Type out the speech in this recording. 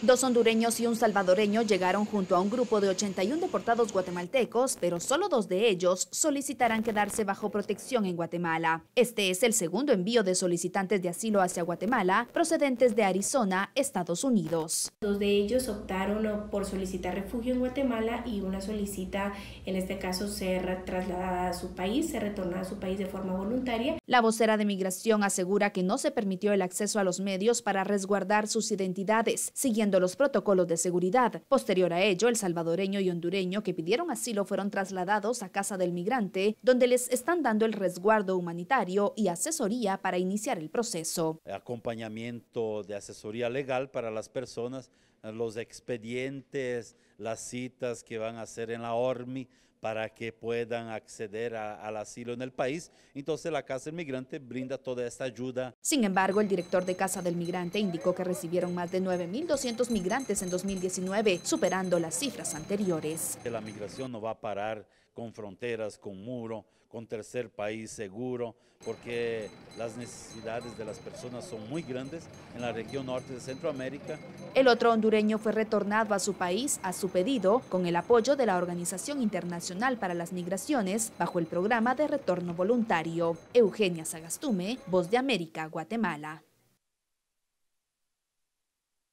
Dos hondureños y un salvadoreño llegaron junto a un grupo de 81 deportados guatemaltecos, pero solo dos de ellos solicitarán quedarse bajo protección en Guatemala. Este es el segundo envío de solicitantes de asilo hacia Guatemala procedentes de Arizona, Estados Unidos. Dos de ellos optaron por solicitar refugio en Guatemala y una solicita, en este caso, ser trasladada a su país, ser retornada a su país de forma voluntaria. La vocera de Migración asegura que no se permitió el acceso a los medios para resguardar sus identidades, siguiendo los protocolos de seguridad. Posterior a ello, el salvadoreño y hondureño que pidieron asilo fueron trasladados a casa del migrante, donde les están dando el resguardo humanitario y asesoría para iniciar el proceso. Acompañamiento de asesoría legal para las personas, los expedientes, las citas que van a hacer en la ORMI, para que puedan acceder al asilo en el país. Entonces la Casa del Migrante brinda toda esta ayuda. Sin embargo, el director de Casa del Migrante indicó que recibieron más de 9.200 migrantes en 2019, superando las cifras anteriores. La migración no va a parar con fronteras, con muro, con tercer país seguro, porque las necesidades de las personas son muy grandes en la región norte de Centroamérica. El otro hondureño fue retornado a su país a su pedido con el apoyo de la Organización Internacional para las Migraciones bajo el programa de retorno voluntario. Eugenia Sagastume, Voz de América, Guatemala.